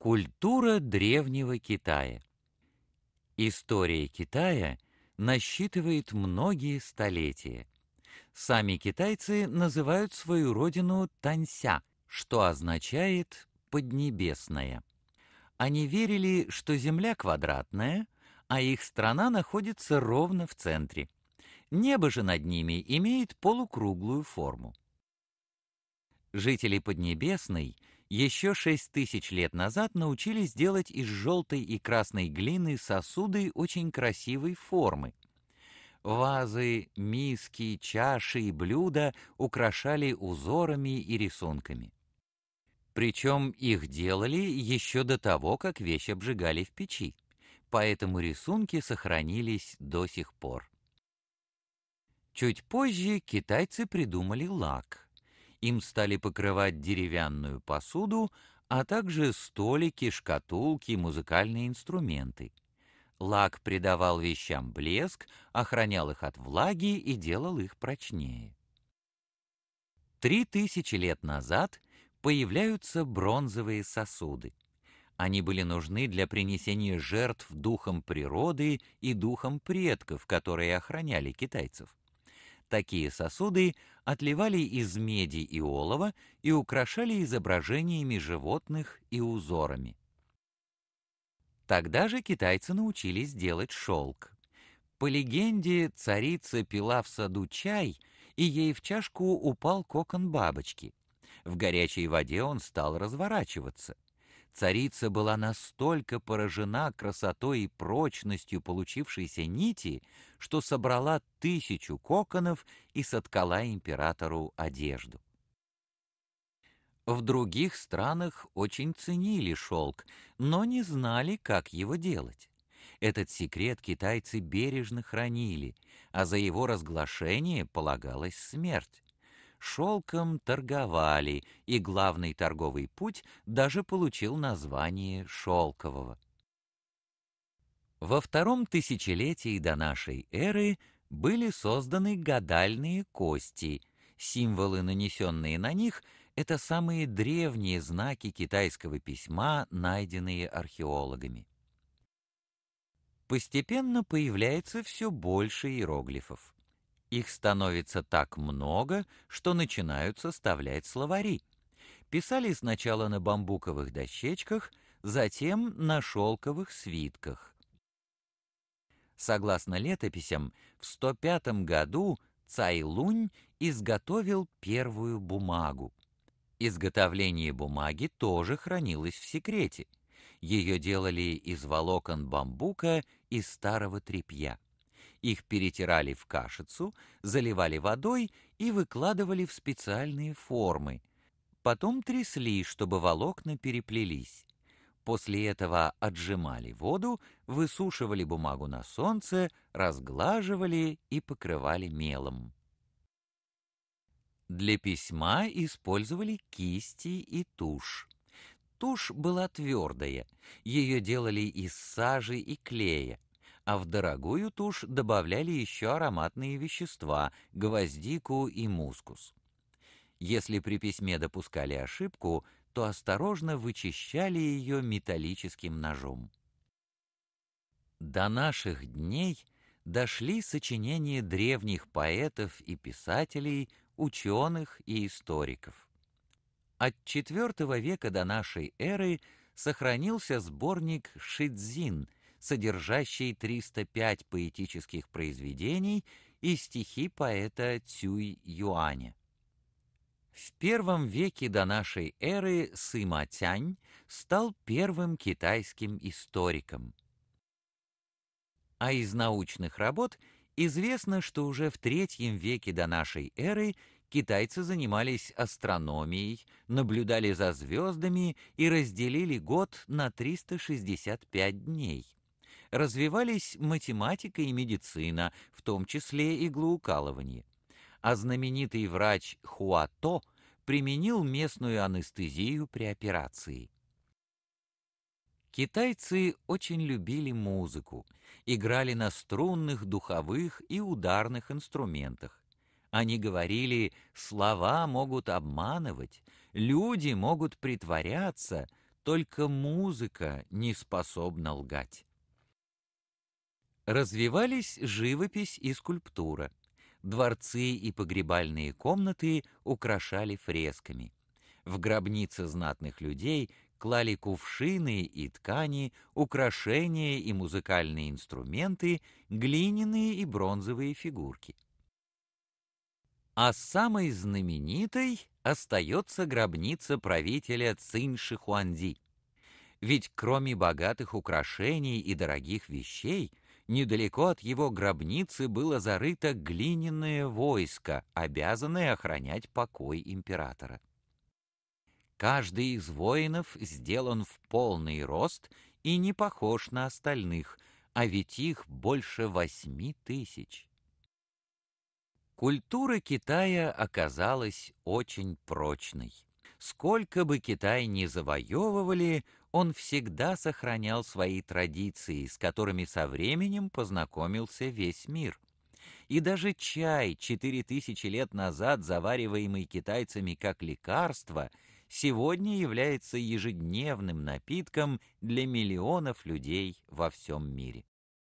Культура древнего Китая. История Китая насчитывает многие столетия. Сами китайцы называют свою родину Танься, что означает «поднебесная». Они верили, что Земля квадратная, а их страна находится ровно в центре. Небо же над ними имеет полукруглую форму. Жители Поднебесной – еще шесть тысяч лет назад научились делать из желтой и красной глины сосуды очень красивой формы. Вазы, миски, чаши и блюда украшали узорами и рисунками. Причем их делали еще до того, как вещь обжигали в печи, поэтому рисунки сохранились до сих пор. Чуть позже китайцы придумали лак — им стали покрывать деревянную посуду, а также столики, шкатулки, музыкальные инструменты. Лак придавал вещам блеск, охранял их от влаги и делал их прочнее. Три тысячи лет назад появляются бронзовые сосуды. Они были нужны для принесения жертв духом природы и духом предков, которые охраняли китайцев. Такие сосуды отливали из меди и олова и украшали изображениями животных и узорами. Тогда же китайцы научились делать шелк. По легенде, царица пила в саду чай, и ей в чашку упал кокон бабочки. В горячей воде он стал разворачиваться — Царица была настолько поражена красотой и прочностью получившейся нити, что собрала тысячу коконов и соткала императору одежду. В других странах очень ценили шелк, но не знали, как его делать. Этот секрет китайцы бережно хранили, а за его разглашение полагалась смерть шелком торговали, и главный торговый путь даже получил название «Шелкового». Во втором тысячелетии до нашей эры были созданы гадальные кости. Символы, нанесенные на них, это самые древние знаки китайского письма, найденные археологами. Постепенно появляется все больше иероглифов. Их становится так много, что начинают составлять словари. Писали сначала на бамбуковых дощечках, затем на шелковых свитках. Согласно летописям, в 105 году Цай Лунь изготовил первую бумагу. Изготовление бумаги тоже хранилось в секрете. Ее делали из волокон бамбука и старого тряпья. Их перетирали в кашицу, заливали водой и выкладывали в специальные формы. Потом трясли, чтобы волокна переплелись. После этого отжимали воду, высушивали бумагу на солнце, разглаживали и покрывали мелом. Для письма использовали кисти и тушь. Тушь была твердая, ее делали из сажи и клея а в дорогую тушь добавляли еще ароматные вещества – гвоздику и мускус. Если при письме допускали ошибку, то осторожно вычищали ее металлическим ножом. До наших дней дошли сочинения древних поэтов и писателей, ученых и историков. От IV века до нашей эры сохранился сборник «Шидзин», содержащей 305 поэтических произведений и стихи поэта Цюй Юаня. В первом веке до нашей эры Сыма Тянь стал первым китайским историком. А из научных работ известно, что уже в третьем веке до нашей эры китайцы занимались астрономией, наблюдали за звездами и разделили год на 365 дней развивались математика и медицина, в том числе иглоукалывание. А знаменитый врач Хуато применил местную анестезию при операции. Китайцы очень любили музыку, играли на струнных, духовых и ударных инструментах. Они говорили, слова могут обманывать, люди могут притворяться, только музыка не способна лгать развивались живопись и скульптура. Дворцы и погребальные комнаты украшали фресками. В гробницы знатных людей клали кувшины и ткани, украшения и музыкальные инструменты, глиняные и бронзовые фигурки. А самой знаменитой остается гробница правителя Цинь Шихуанди. Ведь кроме богатых украшений и дорогих вещей – недалеко от его гробницы было зарыто глиняное войско, обязанное охранять покой императора. Каждый из воинов сделан в полный рост и не похож на остальных, а ведь их больше восьми тысяч. Культура Китая оказалась очень прочной. Сколько бы Китай ни завоевывали, он всегда сохранял свои традиции, с которыми со временем познакомился весь мир. И даже чай, четыре тысячи лет назад завариваемый китайцами как лекарство, сегодня является ежедневным напитком для миллионов людей во всем мире.